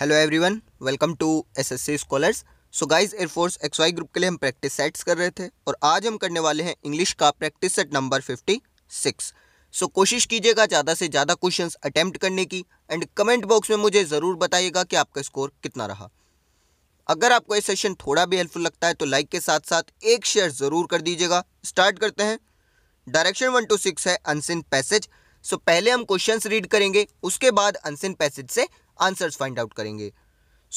hello everyone welcome to SSC scholars so guys air force X Y group के लिए हम practice sets कर रहे थे और आज हम करने वाले हैं इंग्लिश का practice set number fifty six so कोशिश कीजिएगा ज़्यादा से ज़्यादा क्वेश्चन अटैम्प्ट करने की एंड कमेंट बॉक्स में मुझे ज़रूर बताइएगा कि आपका स्कोर कितना रहा अगर आपको ये सेशन थोड़ा भी हेल्पफुल लगता है तो लाइक के साथ साथ एक शेयर ज़रूर कर दीजिएगा स्टार्ट करते हैं डायरेक्शन वन टू सिक्स है अनसिन पैसेज सो पहले हम क्वेश्चंस रीड करेंगे उसके बाद अनसिन पैसेज से आंसर्स फाइंड आउट करेंगे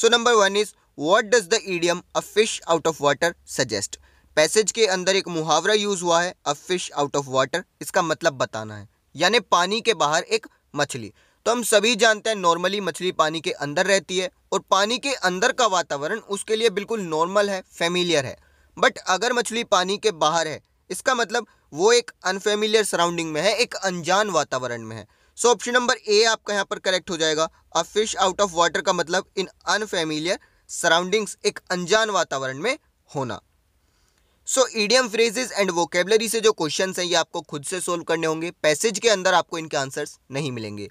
so number one is what does the idiom a fish out of water suggest passage के अंदर एक मुहावरा यूज हुआ है अ फिश आउट ऑफ वाटर इसका मतलब बताना है यानी पानी के बाहर एक मछली तो हम सभी जानते हैं नॉर्मली मछली पानी के अंदर रहती है और पानी के अंदर का वातावरण उसके लिए बिल्कुल नॉर्मल है फेमिलियर है बट अगर मछली पानी के बाहर है इसका मतलब वो एक अनफेमिलियर सराउंडिंग में है एक अनजान वातावरण में है सो ऑप्शन नंबर ए आपका यहाँ पर करेक्ट हो जाएगा a fish out of water का मतलब इन अनफेमिलियर सराउंडिंग्स एक अनजान वातावरण में होना so idiom phrases and vocabulary से जो क्वेश्चन हैं ये आपको खुद से सोल्व करने होंगे पैसेज के अंदर आपको इनके आंसर्स नहीं मिलेंगे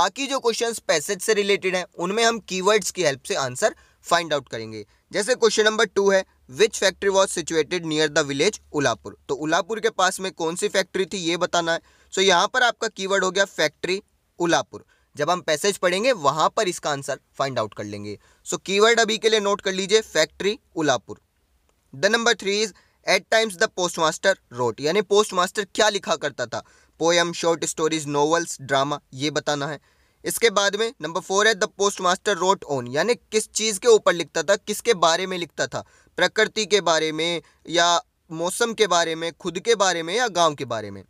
बाकी जो क्वेश्चन पैसेज से रिलेटेड हैं उनमें हम कीवर्ड्स की हेल्प से आंसर फाइंड आउट करेंगे जैसे क्वेश्चन नंबर टू है which factory was situated near the village Ulapur तो उलापुर के पास में कौन सी फैक्ट्री थी ये बताना है सो so, यहाँ पर आपका कीवर्ड हो गया फैक्ट्री उलापुर जब हम पैसेज पढ़ेंगे वहाँ पर इसका आंसर फाइंड आउट कर लेंगे सो so, कीवर्ड अभी के लिए नोट कर लीजिए factory Ulapur the number three is at times the post master wrote यानी पोस्ट मास्टर क्या लिखा करता था poem short stories novels drama ये बताना है इसके बाद में नंबर फोर है the post master wrote on यानी किस चीज़ के ऊपर लिखता था किसके बारे में लिखता था प्रकृति के बारे में या मौसम के बारे में खुद के बारे में या गांव के बारे में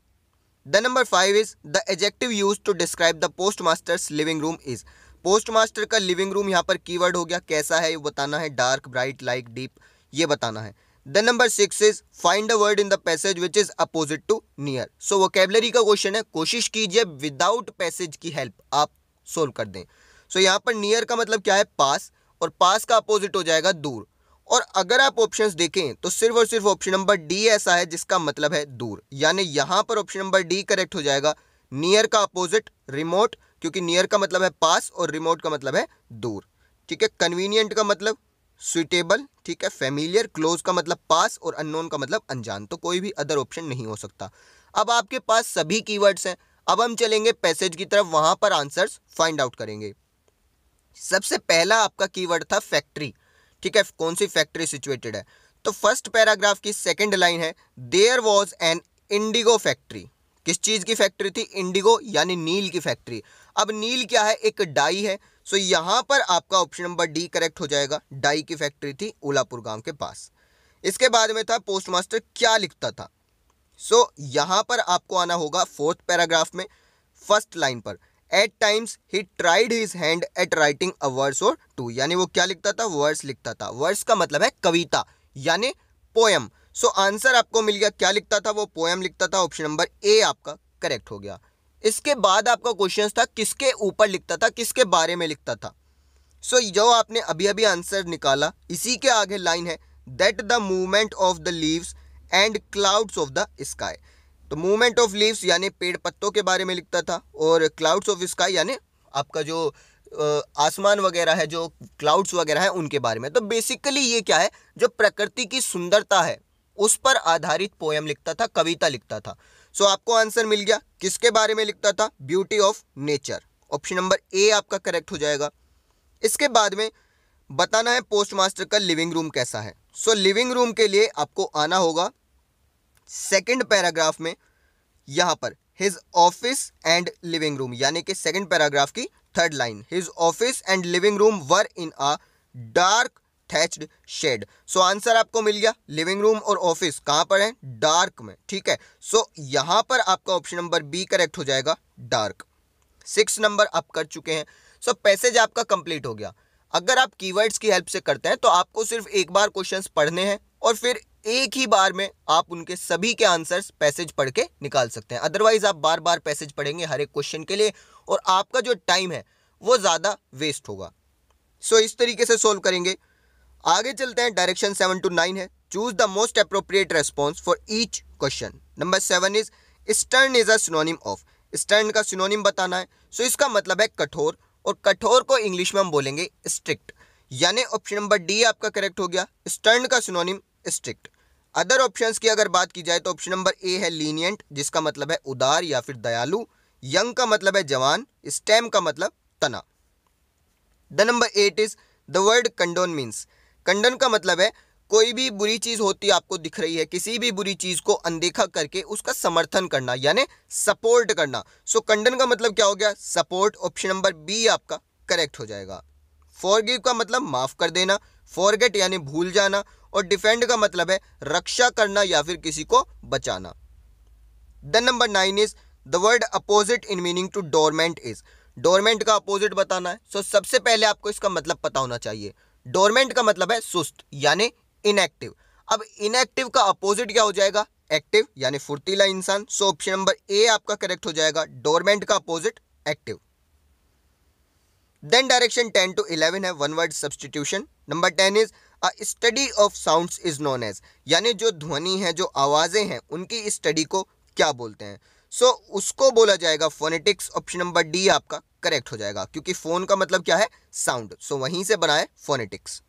five is the adjective used to describe the post masters living room is post master का लिविंग रूम यहाँ पर कीवर्ड हो गया कैसा है ये बताना है डार्क ब्राइट लाइक डीप ये बताना है the number six is find a word in the passage which is opposite to near so vocabulary का क्वेश्चन है कोशिश कीजिए विदाउट पैसेज की हेल्प आप सोल्व कर दें सो so, यहाँ पर नियर का मतलब क्या है पास और पास का अपोजिट हो जाएगा दूर और अगर आप ऑप्शंस देखें तो सिर्फ और सिर्फ ऑप्शन नंबर डी ऐसा है जिसका मतलब है दूर यानी यहां पर ऑप्शन नंबर डी करेक्ट हो जाएगा नियर का अपोजिट रिमोट क्योंकि नियर का मतलब है पास और रिमोट का मतलब है दूर ठीक है कन्वीनियंट का मतलब सुइटेबल ठीक है फेमिलियर क्लोज का मतलब पास और अननोन का मतलब अनजान तो कोई भी अदर ऑप्शन नहीं हो सकता अब आपके पास सभी की हैं अब हम चलेंगे पैसेज की तरफ वहां पर आंसर्स फाइंड आउट करेंगे सबसे पहला आपका कीवर्ड था फैक्ट्री ठीक है कौन सी फैक्ट्री सिचुएटेड है तो फर्स्ट पैराग्राफ की सेकेंड लाइन है there was an indigo factory किस चीज़ की फैक्ट्री थी इंडिगो यानी नील की फैक्ट्री अब नील क्या है एक डाई है सो यहां पर आपका ऑप्शन नंबर डी करेक्ट हो जाएगा डाई की फैक्ट्री थी उलापुर गांव के पास इसके बाद में था पोस्ट मास्टर क्या लिखता था सो यहां पर आपको आना होगा फोर्थ पैराग्राफ में फर्स्ट लाइन पर at times he tried his hand at writing a verse or two यानी वो क्या लिखता था वर्स लिखता था वर्स का मतलब है कविता यानी पोएम सो आंसर आपको मिल गया क्या लिखता था वो पोएम लिखता था ऑप्शन नंबर ए आपका करेक्ट हो गया इसके बाद आपका क्वेश्चन था किसके ऊपर लिखता था किसके बारे में लिखता था सो so, जो आपने अभी अभी आंसर निकाला इसी के आगे लाइन है that the movement of the leaves and clouds of the sky तो मूवमेंट ऑफ लीव्स यानी पेड़ पत्तों के बारे में लिखता था और क्लाउड्स ऑफ स्काई यानी आपका जो आसमान वगैरह है जो क्लाउड्स वगैरह है उनके बारे में तो बेसिकली ये क्या है जो प्रकृति की सुंदरता है उस पर आधारित पोएम लिखता था कविता लिखता था सो so, आपको आंसर मिल गया किसके बारे में लिखता था beauty of nature option number A आपका करेक्ट हो जाएगा इसके बाद में बताना है पोस्ट मास्टर का लिविंग रूम कैसा है सो लिविंग रूम के लिए आपको आना होगा सेकेंड पैराग्राफ में यहाँ पर his office and living room यानी कि सेकेंड पैराग्राफ की third line his office and living room were in a dark thatched shed so answer आपको मिल गया लिविंग रूम और ऑफिस कहाँ पर है डार्क में ठीक है सो so, यहाँ पर आपका ऑप्शन नंबर बी करेक्ट हो जाएगा डार्क सिक्स नंबर आप कर चुके हैं सो so, पैसेज आपका कंप्लीट हो गया अगर आप कीवर्ड्स की हेल्प से करते हैं तो आपको सिर्फ एक बार क्वेश्चंस पढ़ने हैं और फिर एक ही बार में आप उनके सभी के आंसर्स पैसेज पढ़ के निकाल सकते हैं अदरवाइज आप बार बार पैसेज पढ़ेंगे हर एक क्वेश्चन के लिए और आपका जो टाइम है वो ज़्यादा वेस्ट होगा सो so, इस तरीके से सोल्व करेंगे आगे चलते हैं डायरेक्शन सेवन टू नाइन है choose the most appropriate response for each question number seven is stern is synonym of stern का सिनोनिम बताना है सो so, इसका मतलब है कठोर और कठोर को इंग्लिश में हम बोलेंगे स्ट्रिक्ट यानी ऑप्शन नंबर डी आपका करेक्ट हो गया स्टर्न का सिनोनिम स्ट्रिक्ट अदर ऑप्शंस की अगर बात की जाए तो ऑप्शन नंबर ए है लीनियंट जिसका मतलब है उदार या फिर दयालु यंग का मतलब है जवान स्टेम का मतलब तना the number eight is the word condone means condone का मतलब है कोई भी बुरी चीज़ होती आपको दिख रही है किसी भी बुरी चीज़ को अनदेखा करके उसका समर्थन करना यानी सपोर्ट करना सो so, कंडन का मतलब क्या हो गया सपोर्ट ऑप्शन नंबर बी आपका करेक्ट हो जाएगा फॉरगिव का मतलब माफ़ कर देना फॉरगेट यानी भूल जाना और डिफेंड का मतलब है रक्षा करना या फिर किसी को बचाना then number nine is the word opposite in meaning to dormant is dormant का अपोजिट बताना है सो so, सबसे पहले आपको इसका मतलब पता होना चाहिए डोरमेंट का मतलब है सुस्त यानी इनएक्टिव अब इनएक्टिव का अपोजिट क्या हो जाएगा एक्टिव यानी फुर्तीला इंसान सो ऑप्शन नंबर ए आपका करेक्ट हो जाएगा डोरमेंट का opposite active then direction ten to eleven है one word substitution number ten is study of sounds is known as यानी जो ध्वनि है जो आवाज़ें हैं उनकी स्टडी को क्या बोलते हैं सो so, उसको बोला जाएगा फोनेटिक्स ऑप्शन नंबर डी आपका करेक्ट हो जाएगा क्योंकि फ़ोन का मतलब क्या है साउंड सो so, वहीं से बनाए phonetics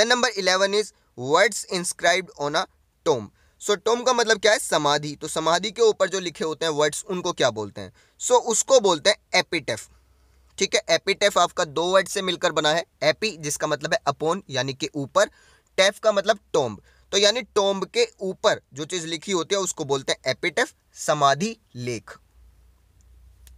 then number eleven is words inscribe on a tomb so tomb का मतलब क्या है समाधि तो समाधि के ऊपर जो लिखे होते हैं वर्ड्स उनको क्या बोलते हैं सो so, उसको बोलते हैं एपिटेफ ठीक है एपीटेफ आपका दो वर्ड से मिलकर बना है एपी जिसका मतलब है अपोन यानी कि ऊपर टेफ का मतलब टोम्ब तो यानी टोम्ब के ऊपर जो चीज लिखी होती है उसको बोलते हैं एपीटेफ समाधि लेख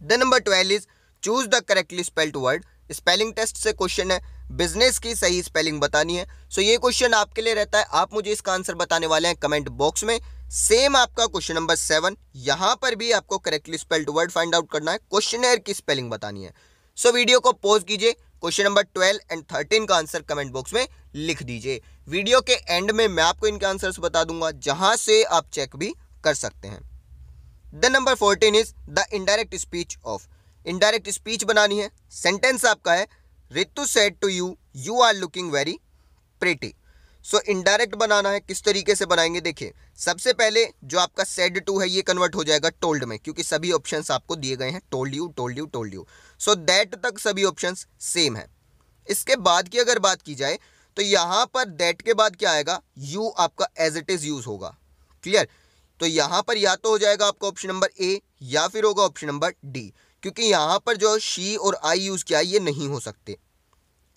the number twelve is choose the correctly spelled word spelling test से क्वेश्चन है बिजनेस की सही स्पेलिंग बतानी है सो so ये क्वेश्चन आपके लिए रहता है आप मुझे इसका आंसर बताने वाले हैं कमेंट बॉक्स में सेम आपका क्वेश्चन नंबर सेवन यहां पर भी आपको correctly spelled word find out करना है क्वेश्चन की स्पेलिंग बतानी है सो वीडियो को पॉज कीजिए question number twelve and thirteen का आंसर कमेंट बॉक्स में लिख दीजिए वीडियो के एंड में मैं आपको इनके आंसर्स बता दूंगा जहां से आप चेक भी कर सकते हैं the number fourteen is the indirect speech of indirect speech बनानी है सेंटेंस आपका है Ritu said to you you are looking very pretty so indirect बनाना है किस तरीके से बनाएंगे देखिए सबसे पहले जो आपका सेड टू है ये कन्वर्ट हो जाएगा टोल्ड में क्योंकि सभी ऑप्शन आपको दिए गए हैं told you told you told you so that तक सभी ऑप्शन सेम है इसके बाद की अगर बात की जाए तो यहां पर दैट के बाद क्या आएगा यू आपका एज इट इज़ यूज़ होगा क्लियर तो यहां पर या तो हो जाएगा आपका ऑप्शन नंबर ए या फिर होगा ऑप्शन नंबर डी क्योंकि यहां पर जो शी और आई यूज़ किया ये नहीं हो सकते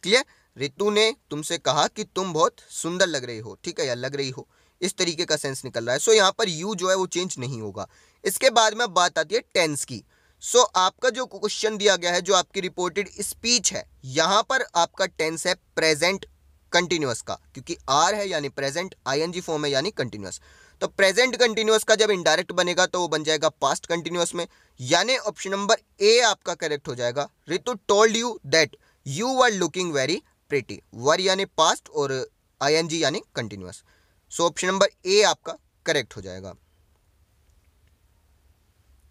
क्लियर रितु ने तुमसे कहा कि तुम बहुत सुंदर लग रही हो ठीक है या लग रही हो इस तरीके का सेंस निकल रहा है सो so, यहाँ पर यू जो है वो चेंज नहीं होगा इसके बाद में बात आती है टेंस की सो so, आपका जो क्वेश्चन दिया गया है जो आपकी रिपोर्टेड स्पीच है यहाँ पर आपका टेंस है प्रेजेंट कंटिन्यूस का क्योंकि आर है यानी प्रेजेंट आईएनजी फॉर्म है यानी कंटिन्यूस तो प्रेजेंट कंटिन्यूस का जब इनडायरेक्ट बनेगा तो वो बन जाएगा पास्ट कंटिन्यूस में यानी ऑप्शन नंबर ए आपका करेक्ट हो जाएगा Ritu told you that you are looking very pretty were यानी पास्ट और आईएनजी यानी continuous so option number A आपका करेक्ट हो जाएगा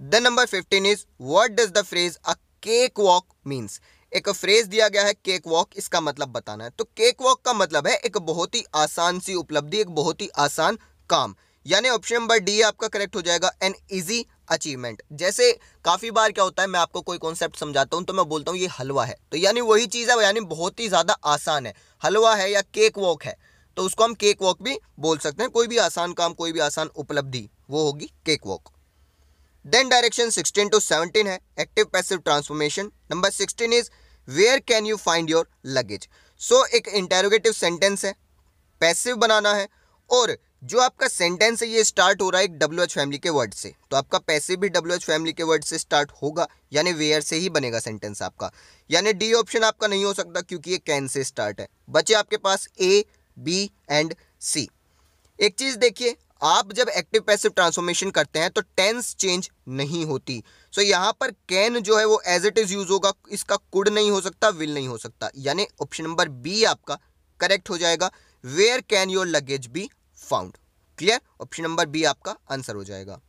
the number fifteen is what does the phrase a cake walk means एक फ्रेज दिया गया है केक वॉक इसका मतलब बताना है तो केक वॉक का मतलब है एक बहुत ही आसान सी उपलब्धि एक बहुत ही आसान काम यानी ऑप्शन नंबर डी आपका करेक्ट हो जाएगा एन इजी अचीवमेंट जैसे काफ़ी बार क्या होता है मैं आपको कोई कॉन्सेप्ट समझाता हूँ तो मैं बोलता हूँ ये हलवा है तो यानी वही चीज़ है यानी बहुत ही ज़्यादा आसान है हलवा है या केक वॉक है तो उसको हम केक वॉक भी बोल सकते हैं कोई भी आसान काम कोई भी आसान उपलब्धि वो होगी cake walk then direction sixteen to seventeen है active passive transformation number sixteen is where can you find your luggage so एक इंटेरोगेटिव सेंटेंस है पैसिव बनाना है और जो आपका सेंटेंस है ये स्टार्ट हो रहा है एक डब्ल्यू एच फैमिली के वर्ड से तो आपका पैसे भी डब्ल्यू एच फैमिली के वर्ड से स्टार्ट होगा यानी वेयर से ही बनेगा सेंटेंस आपका यानी डी ऑप्शन आपका नहीं हो सकता क्योंकि ये कैन से स्टार्ट है बचे आपके पास ए बी एंड सी एक चीज़ देखिए आप जब एक्टिव पैसिव ट्रांसफॉर्मेशन करते हैं तो टेंस चेंज नहीं होती सो so, यहाँ पर कैन जो है वो एज इट इज़ यूज़ होगा इसका कुड नहीं हो सकता विल नहीं हो सकता यानी ऑप्शन नंबर बी आपका करेक्ट हो जाएगा where can your luggage be found clear option number B आपका आंसर हो जाएगा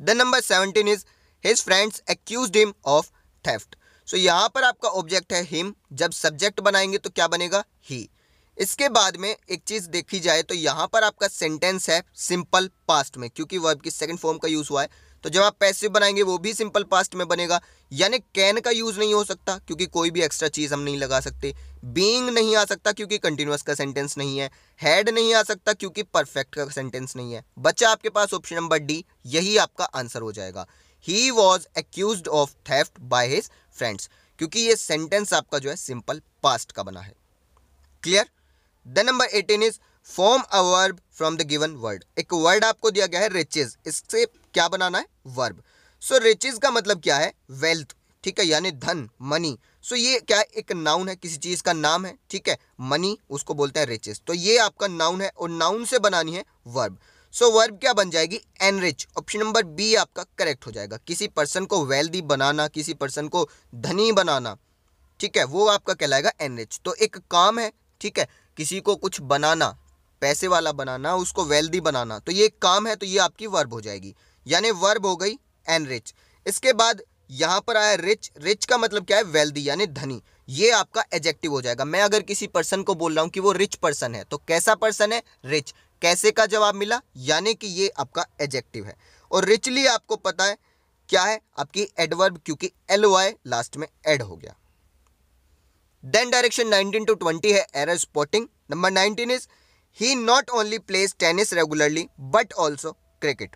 the number seventeen is his friends accuse him of theft so यहाँ पर आपका ऑब्जेक्ट है हिम जब सब्जेक्ट बनाएंगे तो क्या बनेगा ही इसके बाद में एक चीज़ देखी जाए तो यहाँ पर आपका सेंटेंस है सिंपल पास्ट में क्योंकि वर्ब की सेकंड फॉर्म का यूज़ हुआ है तो जब आप पैसिव बनाएंगे वो भी सिंपल पास्ट में बनेगा यानी कैन का यूज़ नहीं हो सकता क्योंकि कोई भी एक्स्ट्रा चीज़ हम नहीं लगा सकते बींग नहीं आ सकता क्योंकि कंटिन्यूस का सेंटेंस नहीं है हैड नहीं आ सकता क्योंकि परफेक्ट का सेंटेंस नहीं है बच्चा आपके पास ऑप्शन नंबर डी यही आपका आंसर हो जाएगा he was accuse of theft by his friends क्योंकि ये सेंटेंस आपका जो है सिंपल पास्ट का बना है clear the number eighteen is form a verb from the given word एक वर्ड आपको दिया गया है रिचेज इससे क्या बनाना है वर्ब सो so, रिचेज का मतलब क्या है वेल्थ ठीक है यानी धन मनी सो so, ये क्या है एक नाउन है किसी चीज़ का नाम है ठीक है मनी उसको बोलते हैं रिचेज तो ये आपका नाउन है और नाउन से बनानी है वर्ब सो so, वर्ब क्या बन जाएगी एनरिच ऑप्शन नंबर बी आपका करेक्ट हो जाएगा किसी पर्सन को वेल्दी बनाना किसी पर्सन को धनी बनाना ठीक है वो आपका कहलाएगा एनरिच तो एक काम है ठीक है किसी को कुछ बनाना पैसे वाला बनाना उसको वेल्दी बनाना तो ये काम है तो ये आपकी वर्ब हो जाएगी यानी वर्ब हो गई एन रिच इसके बाद यहाँ पर आया रिच रिच का मतलब क्या है वेल्दी यानी धनी ये आपका एजेक्टिव हो जाएगा मैं अगर किसी पर्सन को बोल रहा हूँ कि वो रिच पर्सन है तो कैसा पर्सन है रिच कैसे का जवाब मिला यानी कि ये आपका एजेक्टिव है और रिचली आपको पता है क्या है आपकी एडवर्ब क्योंकि एल वाई लास्ट में एड हो गया देन डायरेक्शन 19 टू 20 है error spotting number 19 is he not only plays tennis regularly but also cricket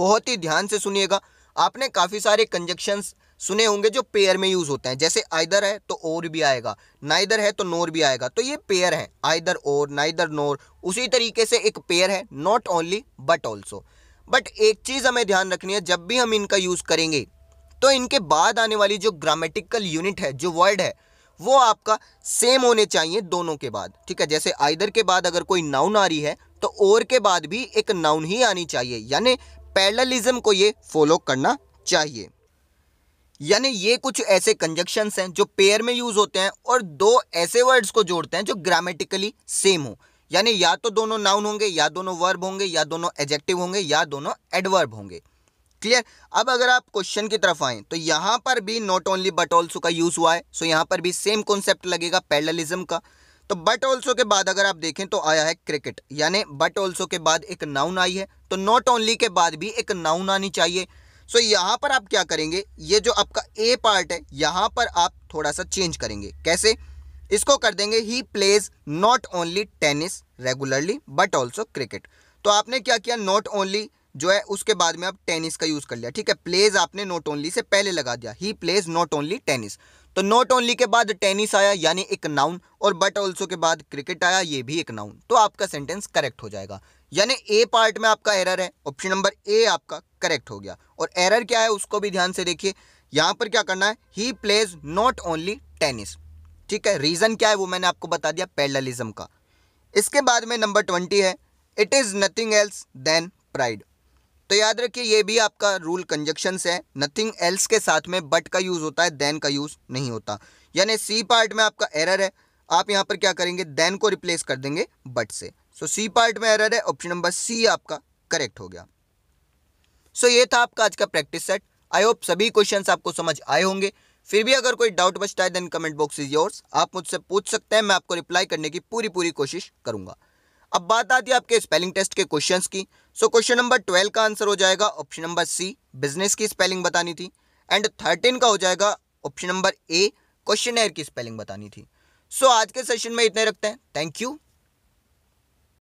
बहुत ही ध्यान से सुनिएगा आपने काफ़ी सारे कंजक्शंस सुने होंगे जो पेयर में यूज़ होते हैं जैसे आइदर है तो और भी आएगा नाइदर है तो नोर भी आएगा तो ये पेयर है आइदर और नाइदर नोर उसी तरीके से एक पेयर है not only but also but एक चीज़ हमें ध्यान रखनी है जब भी हम इनका यूज़ करेंगे तो इनके बाद आने वाली जो ग्रामेटिकल यूनिट है जो वर्ड है वो आपका सेम होने चाहिए दोनों के बाद ठीक है जैसे आइदर के बाद अगर कोई नाउन आ रही है तो और के बाद भी एक नाउन ही आनी चाहिए यानी पैरलिज्म को ये फॉलो करना चाहिए यानी ये कुछ ऐसे कंजक्शंस हैं जो पेयर में यूज़ होते हैं और दो ऐसे वर्ड्स को जोड़ते हैं जो ग्रामेटिकली सेम हो यानी या तो दोनों नाउन होंगे या दोनों वर्ब होंगे या दोनों एजेक्टिव होंगे या दोनों एडवर्ब होंगे क्लियर अब अगर आप क्वेश्चन की तरफ आएँ तो यहाँ पर भी नॉट ओनली बट ऑल्सो का यूज़ हुआ है सो यहाँ पर भी सेम कॉन्सेप्ट लगेगा पैरलिज्म का तो बट ऑल्सो के बाद अगर आप देखें तो आया है क्रिकेट यानी बट ऑल्सो के बाद एक नाउन आई है तो नॉट ओनली के बाद भी एक नाउन आनी चाहिए सो so, यहाँ पर आप क्या करेंगे ये जो आपका ए पार्ट है यहाँ पर आप थोड़ा सा चेंज करेंगे कैसे इसको कर देंगे he plays not only tennis regularly but also cricket तो आपने क्या किया नॉट ओनली जो है उसके बाद में आप टेनिस का यूज़ कर लिया ठीक है प्लेज आपने नॉट ओनली से पहले लगा दिया he plays not only tennis तो नॉट ओनली के बाद टेनिस आया यानी एक नाउन और बट ऑल्सो के बाद क्रिकेट आया ये भी एक नाउन तो आपका सेंटेंस करेक्ट हो जाएगा यानी ए पार्ट में आपका एरर है ऑप्शन नंबर ए आपका करेक्ट हो गया और एरर क्या है उसको भी ध्यान से देखिए यहां पर क्या करना है he plays not only tennis ठीक है रीज़न क्या है वो मैंने आपको बता दिया पैरलिज्म का इसके बाद में नंबर ट्वेंटी है it is nothing else than pride तो याद रखिए ये भी आपका रूल कंजक्शन है नथिंग एल्स के साथ में बट का यूज़ होता है देन का यूज़ नहीं होता यानी सी पार्ट में आपका एरर है आप यहां पर क्या करेंगे देन को रिप्लेस कर देंगे बट से सो सी पार्ट में एरर है ऑप्शन नंबर सी आपका करेक्ट हो गया सो so, ये था आपका आज का प्रैक्टिस सेट आई होप सभी क्वेश्चन आपको समझ आए होंगे फिर भी अगर कोई डाउट बचता है then comment box is yours आप मुझसे पूछ सकते हैं मैं आपको रिप्लाई करने की पूरी पूरी कोशिश करूंगा अब बात आती है आपके स्पेलिंग टेस्ट के क्वेश्चन की सो क्वेश्चन नंबर ट्वेल्व का आंसर हो जाएगा ऑप्शन नंबर सी बिजनेस की स्पेलिंग बतानी थी एंड थर्टीन का हो जाएगा ऑप्शन नंबर ए क्वेश्चन की स्पेलिंग बतानी थी सो so, आज के सेशन में इतने रखते हैं थैंक यू